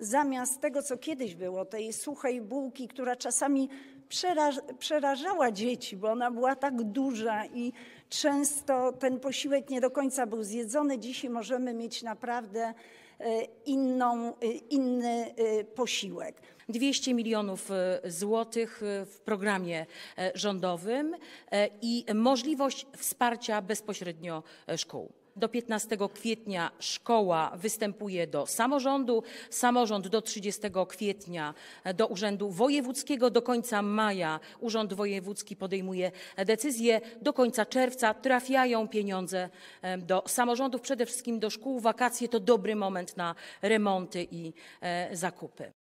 zamiast tego, co kiedyś było, tej suchej bułki, która czasami przerażała dzieci, bo ona była tak duża i często ten posiłek nie do końca był zjedzony. Dzisiaj możemy mieć naprawdę e, inną, e, inny e, posiłek. 200 milionów złotych w programie rządowym i możliwość wsparcia bezpośrednio szkół. Do 15 kwietnia szkoła występuje do samorządu, samorząd do 30 kwietnia e, do Urzędu Wojewódzkiego, do końca maja Urząd Wojewódzki podejmuje decyzję, do końca czerwca trafiają pieniądze do samorządów, przede wszystkim do szkół. Wakacje to dobry moment na remonty i e, zakupy.